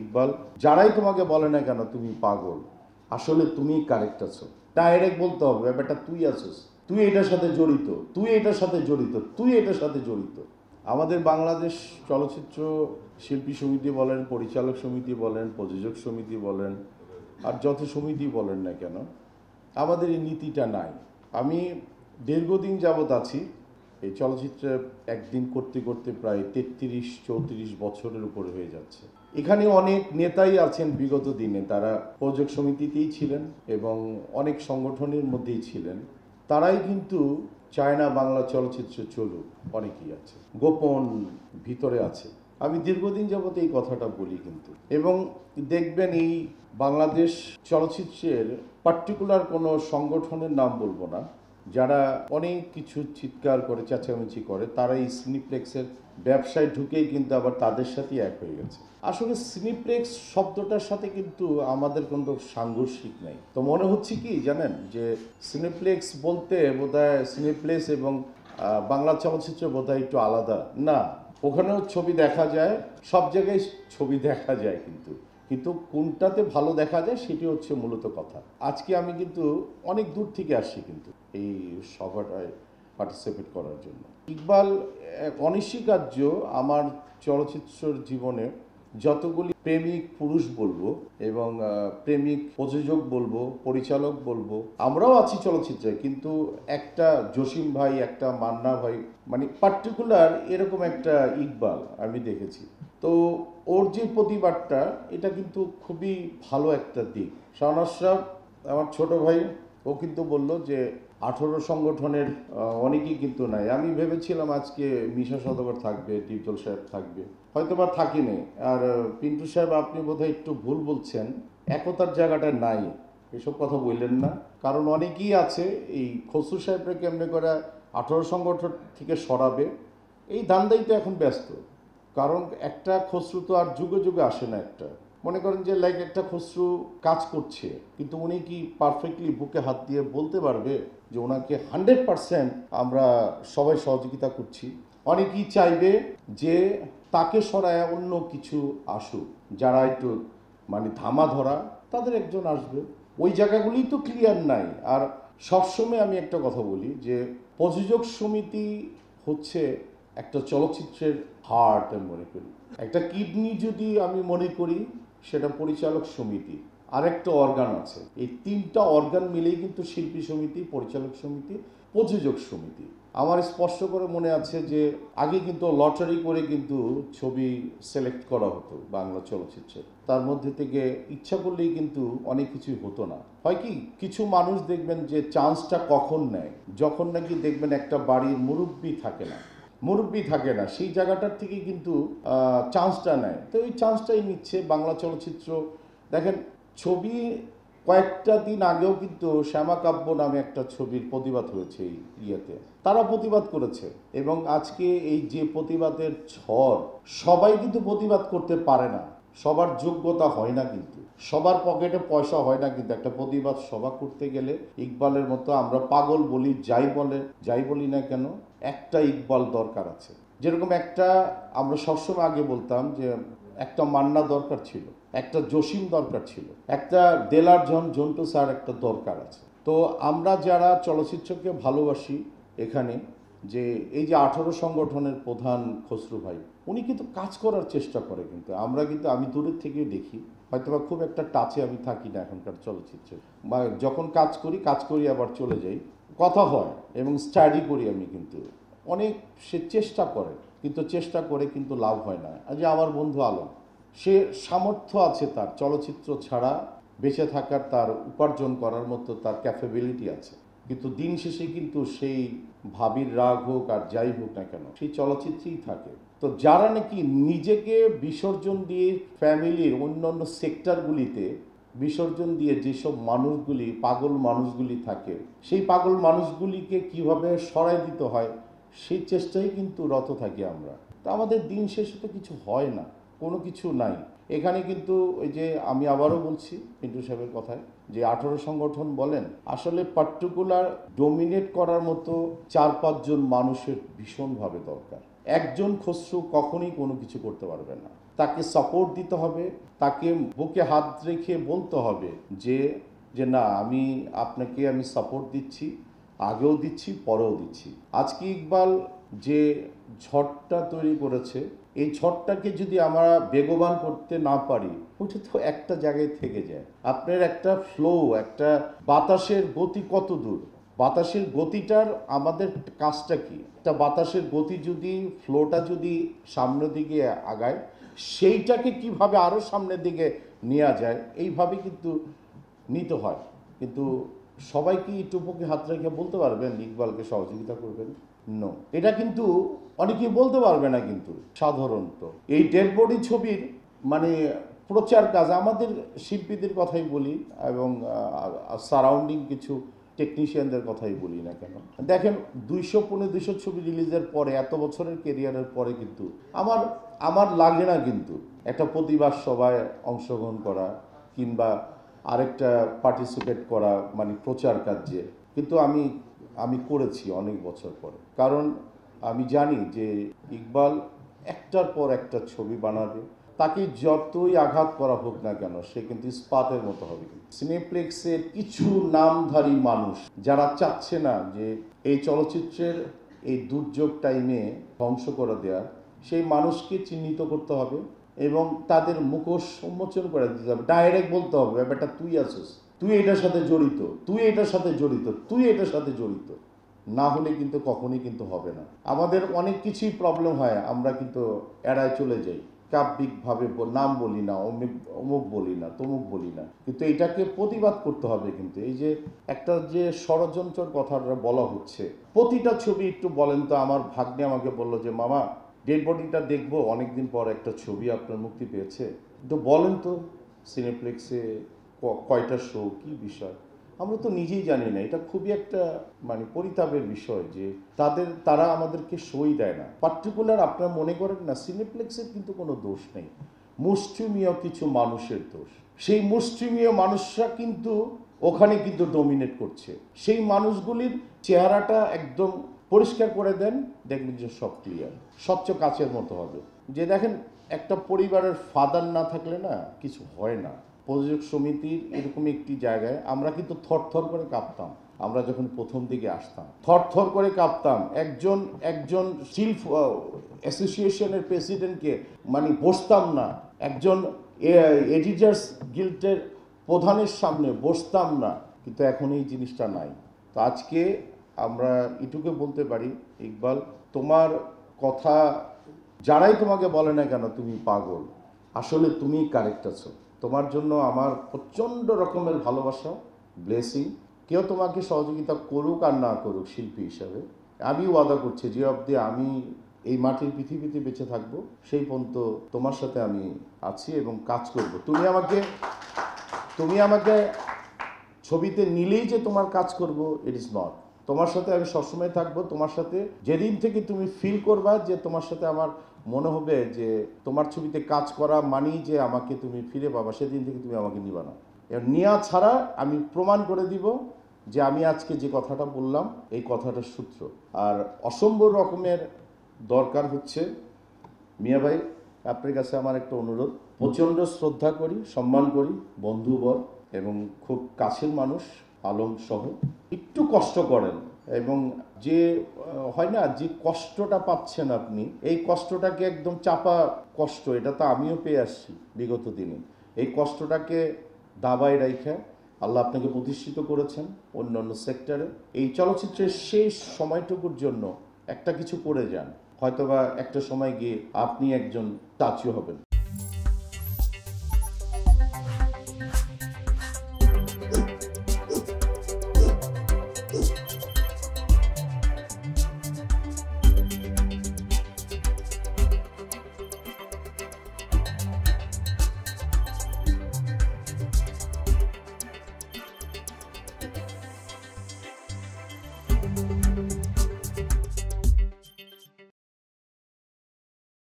ইকবাল যারাই তোমাকে বলে না কেন তুমি পাগল আসলে তুমি কারেক্ট আছো ডাইরেক্ট বলতে হবে ব্যাপারটা তুই আছিস তুই এটার সাথে জড়িত তুই এটার সাথে জড়িত তুই এটার সাথে জড়িত আমাদের বাংলাদেশ চলচ্চিত্র শিল্পী সমিতি বলেন পরিচালক সমিতি বলেন প্রযোজক সমিতি বলেন আর যত সমিতি বলেন না কেন আমাদের এই নীতিটা নাই আমি দীর্ঘদিন যাবৎ আছি এই চলচ্চিত্রে একদিন করতে করতে প্রায় তেত্রিশ চৌত্রিশ বছরের উপর হয়ে যাচ্ছে এখানে অনেক নেতাই আছেন বিগত দিনে তারা প্রযোগ সমিতিতেই ছিলেন এবং অনেক সংগঠনের মধ্যেই ছিলেন তারাই কিন্তু চায়না বাংলা চলচ্চিত্র চলুক অনেকেই আছে গোপন ভিতরে আছে আমি দীর্ঘদিন যাবৎ এই কথাটা বলি কিন্তু এবং দেখবেন এই বাংলাদেশ চলচ্চিত্রের পার্টিকুলার কোনো সংগঠনের নাম বলবো না যারা অনেক কিছু চিৎকার করে চেঁচামেচি করে তারা এই সিনিপ্লেক্সের ব্যবসায় ঢুকেই কিন্তু আবার তাদের সাথেই এক হয়ে গেছে আসলে সিনিপ্লেক্স শব্দটার সাথে কিন্তু আমাদের কোনো সাংঘর্ষিক নেই তো মনে হচ্ছে কি জানেন যে সিনিপ্লেক্স বলতে বোধহয় সিনিপ্লেক্স এবং বাংলা চলচ্চিত্র হয় একটু আলাদা না ওখানেও ছবি দেখা যায় সব জায়গায় ছবি দেখা যায় কিন্তু কিন্তু কোনটাতে ভালো দেখা যায় সেটি হচ্ছে মূলত কথা আজকে আমি কিন্তু অনেক দূর থেকে আসছি কিন্তু এই সভাটায় পার্টিসিপেট করার জন্য ইকবাল অনস্বীকার্য আমার চলচ্চিত্র জীবনে যতগুলি প্রেমিক পুরুষ বলবো এবং প্রেমিক প্রযোজক বলবো পরিচালক বলবো আমরাও আছি চলচ্চিত্রে কিন্তু একটা জসিম ভাই একটা মান্না ভাই মানে পার্টিকুলার এরকম একটা ইকবাল আমি দেখেছি তো ওর যে প্রতিবাদটা এটা কিন্তু খুবই ভালো একটা দিক শাহনাজ আমার ছোট ভাই ও কিন্তু বলল যে আঠেরো সংগঠনের অনেকেই কিন্তু নাই আমি ভেবেছিলাম আজকে মিশা সদগর থাকবে ডিপজল সাহেব থাকবে হয়তো বা থাকি নেই আর পিন্টু সাহেব আপনি বোধহয় একটু ভুল বলছেন একতার জায়গাটা নাই এসব কথা বললেন না কারণ অনেকেই আছে এই খসরু সাহেবরা কেমনে করে আঠেরো সংগঠন থেকে সরাবে এই ধান্দাই তো এখন ব্যস্ত কারণ একটা খসরু তো আর যুগে যুগে আসে না একটা মনে করেন যে লাইক একটা খসরু কাজ করছে কিন্তু উনি কি পারফেক্টলি বুকে হাত দিয়ে বলতে পারবে যে ওনাকে হান্ড্রেড পারসেন্ট আমরা সবাই সহযোগিতা করছি অনেকেই চাইবে যে তাকে সরায় অন্য কিছু আসুক যারা একটু মানে ধামা ধরা তাদের একজন আসবে ওই জায়গাগুলি তো ক্লিয়ার নাই আর সবসময় আমি একটা কথা বলি যে প্রযোজক সমিতি হচ্ছে একটা চলচ্চিত্রের হার্ট আমি মনে করি একটা কিডনি যদি আমি মনে করি সেটা পরিচালক সমিতি আর একটা অর্গান আছে এই তিনটা অর্গান মিলেই কিন্তু শিল্পী সমিতি পরিচালক সমিতি প্রযোজক সমিতি আমার স্পষ্ট করে মনে আছে যে আগে কিন্তু লটারি করে কিন্তু ছবি সিলেক্ট করা হতো বাংলা চলচ্চিত্রে তার মধ্যে থেকে ইচ্ছা করলেই কিন্তু অনেক কিছুই হতো না হয় কি কিছু মানুষ দেখবেন যে চান্সটা কখন নেয় যখন নাকি দেখবেন একটা বাড়ির মুরব্বী থাকে না মুরব্বী থাকে না সেই জায়গাটার থেকে কিন্তু চান্সটা নেয় তো ওই চান্সটাই নিচ্ছে বাংলা চলচ্চিত্র দেখেন ছবি কয়েকটা দিন আগেও কিন্তু শ্যামাকাব্য নামে একটা ছবির প্রতিবাদ হয়েছে এই ইয়েতে তারা প্রতিবাদ করেছে এবং আজকে এই যে প্রতিবাদের ঝড় সবাই কিন্তু প্রতিবাদ করতে পারে না সবার যোগ্যতা হয় না কিন্তু সবার পকেটে পয়সা হয় না কিন্তু একটা প্রতিবাদ সভা করতে গেলে ইকবালের মতো আমরা পাগল বলি যাই বলে যাই বলি না কেন একটা ইকবাল দরকার আছে যেরকম একটা আমরা সবসময় আগে বলতাম যে একটা মান্না দরকার ছিল একটা জসিম দরকার ছিল একটা দেলার জন জন্টু স্যার একটা দরকার আছে তো আমরা যারা চলচ্চিত্রকে ভালোবাসি এখানে যে এই যে আঠারো সংগঠনের প্রধান খসরু ভাই উনি কিন্তু কাজ করার চেষ্টা করে কিন্তু আমরা কিন্তু আমি দূরের থেকেই দেখি হয়তোবা খুব একটা টাচে আমি থাকি না এখনকার চলচ্চিত্রে বা যখন কাজ করি কাজ করি আবার চলে যাই কথা হয় এবং স্টাডি করি আমি কিন্তু অনেক সে চেষ্টা করে কিন্তু চেষ্টা করে কিন্তু লাভ হয় না যে আমার বন্ধু আলম সে সামর্থ্য আছে তার চলচ্চিত্র ছাড়া বেঁচে থাকার তার উপার্জন করার মতো তার ক্যাপেবিলিটি আছে কিন্তু দিন শেষে কিন্তু সেই ভাবির রাগ হোক আর যাই হোক না কেন সেই চলচ্চিত্রেই থাকে তো যারা নাকি নিজেকে বিসর্জন দিয়ে ফ্যামিলির অন্য সেক্টরগুলিতে বিসর্জন দিয়ে যেসব মানুষগুলি পাগল মানুষগুলি থাকে সেই পাগল মানুষগুলিকে কিভাবে সরাই দিতে হয় সেই চেষ্টাই কিন্তু রত থাকি আমরা তা আমাদের দিন শেষে তো কিছু হয় না কোনো কিছু নাই এখানে কিন্তু ওই যে আমি আবারও বলছি পিন্টু সাহেবের কথায় যে আঠারো সংগঠন বলেন আসলে পার্টিকুলার ডোমিনেট করার মতো চার পাঁচজন মানুষের ভীষণভাবে দরকার একজন খসরু কখনই কোনো কিছু করতে পারবে না তাকে সাপোর্ট দিতে হবে তাকে বুকে হাত রেখে বলতে হবে যে যে না আমি আপনাকে আমি সাপোর্ট দিচ্ছি আগেও দিচ্ছি পরেও দিচ্ছি আজকে ইকবাল যে ঝড়টা তৈরি করেছে এই ঝড়টাকে যদি আমরা বেগবান করতে না পারি ওটা তো একটা জায়গায় থেকে যায় আপনার একটা ফ্লো একটা বাতাসের গতি কত দূর বাতাসের গতিটার আমাদের কাজটা কি একটা বাতাসের গতি যদি ফ্লোটা যদি সামনের দিকে আগায় সেইটাকে কিভাবে আরও সামনের দিকে নেওয়া যায় এইভাবে কিন্তু নিতে হয় কিন্তু সবাইকে কি টুপুকে হাত রেখে বলতে পারবেন ইকবালকে সহযোগিতা করবেন নো এটা কিন্তু অনেকেই বলতে পারবে না কিন্তু সাধারণত এই ডেড বডি ছবির মানে প্রচার কাজ আমাদের শিল্পীদের কথাই বলি এবং সারাউন্ডিং কিছু টেকনিশিয়ানদের কথাই বলি না কেন দেখেন দুইশো পনেরো দুইশো ছবি রিলিজের পরে এত বছরের কেরিয়ারের পরে কিন্তু আমার আমার লাগে না কিন্তু একটা প্রতিবাদ সভায় অংশগ্রহণ করা কিংবা আরেকটা পার্টিসিপেট করা মানে প্রচার কাজে কিন্তু আমি আমি করেছি অনেক বছর পরে কারণ আমি জানি যে ইকবাল একটার পর একটা ছবি বানাবে তাকে যতই আঘাত করা হোক না কেন সে কিন্তু ইস্পাতের মতো হবে সিনেপ্লেক্সের কিছু নামধারী মানুষ যারা চাচ্ছে না যে এই চলচ্চিত্রের এই দুর্যোগ টাইমে ধ্বংস করে দেওয়ার সেই মানুষকে চিহ্নিত করতে হবে এবং তাদের মুখোশ উন্মোচন করে দিতে হবে ডাইরেক্ট বলতে হবে ব্যাপারটা তুই আসিস তুই এটার সাথে জড়িত তুই এটার সাথে জড়িত তুই এটার সাথে জড়িত না হলে কিন্তু কখনই কিন্তু হবে না আমাদের অনেক কিছুই প্রবলেম হয় আমরা কিন্তু এড়ায় চলে যাই কাব্যিকভাবে নাম বলি না অমুক অমুক বলি না তমুক বলি না কিন্তু এটাকে প্রতিবাদ করতে হবে কিন্তু এই যে একটা যে ষড়যন্ত্রের কথাটা বলা হচ্ছে প্রতিটা ছবি একটু বলেন তো আমার ভাগ্নে আমাকে বললো যে মামা ডেড বডিটা দেখবো অনেকদিন পর একটা ছবি আপনার মুক্তি পেয়েছে তো বলেন তো সিনেপ্লেক্সে কয়টা শো কী বিষয় আমরা তো নিজেই জানি না এটা খুবই একটা মানে পরিতাপের বিষয় যে তাদের তারা আমাদেরকে সই দেয় না পার্টিকুলার আপনারা মনে করেন না সিনেপ্লেক্সের কিন্তু কোনো দোষ নেই মুষ্টিমীয় কিছু মানুষের দোষ সেই মুষ্টিমীয় মানুষরা কিন্তু ওখানে কিন্তু ডমিনেট করছে সেই মানুষগুলির চেহারাটা একদম পরিষ্কার করে দেন দেখবেন যে সব ক্লিয়ার সবচেয়ে কাছের মতো হবে যে দেখেন একটা পরিবারের ফাদার না থাকলে না কিছু হয় না প্রযোজক সমিতির এরকম একটি জায়গায় আমরা কিন্তু থরথর করে কাঁপতাম আমরা যখন প্রথম দিকে আসতাম থরথর করে কাঁপতাম একজন একজন শিল্প অ্যাসোসিয়েশনের প্রেসিডেন্টকে মানে বসতাম না একজন এডিটার্স গিল্ডের প্রধানের সামনে বসতাম না কিন্তু এখন এই জিনিসটা নাই তো আজকে আমরা এটুকু বলতে পারি ইকবাল তোমার কথা যারাই তোমাকে বলে না কেন তুমি পাগল আসলে তুমি কারেক্ট আছো তোমার জন্য আমার প্রচণ্ড রকমের ভালোবাসা ব্লেসিং কেউ তোমাকে সহযোগিতা করুক আর না করুক শিল্পী হিসাবে আমি ওয়াদা করছি যে অব্দি আমি এই মাটির পৃথিবীতে বেঁচে থাকবো সেই পর্যন্ত তোমার সাথে আমি আছি এবং কাজ করব তুমি আমাকে তুমি আমাকে ছবিতে নিলেই যে তোমার কাজ করব ইট ইজ নট তোমার সাথে আমি সবসময় থাকবো তোমার সাথে যেদিন থেকে তুমি ফিল করবা যে তোমার সাথে আমার মনে হবে যে তোমার ছবিতে কাজ করা মানেই যে আমাকে তুমি ফিরে পাবা সেদিন থেকে তুমি আমাকে নিবা না এবার নেওয়া ছাড়া আমি প্রমাণ করে দিব যে আমি আজকে যে কথাটা বললাম এই কথাটার সূত্র আর অসম্ভব রকমের দরকার হচ্ছে মিয়া ভাই আপনার কাছে আমার একটা অনুরোধ প্রচণ্ড শ্রদ্ধা করি সম্মান করি বন্ধুবর এবং খুব কাছের মানুষ আলম সহ একটু কষ্ট করেন এবং যে হয় না যে কষ্টটা পাচ্ছেন আপনি এই কষ্টটাকে একদম চাপা কষ্ট এটা তো আমিও পেয়ে আসছি বিগত দিনে এই কষ্টটাকে দাবায় রাইখা আল্লাহ আপনাকে প্রতিষ্ঠিত করেছেন অন্য অন্য সেক্টরে এই চলচ্চিত্রের শেষ সময়টুকুর জন্য একটা কিছু করে যান হয়তোবা একটা সময় গিয়ে আপনি একজন টাচও হবেন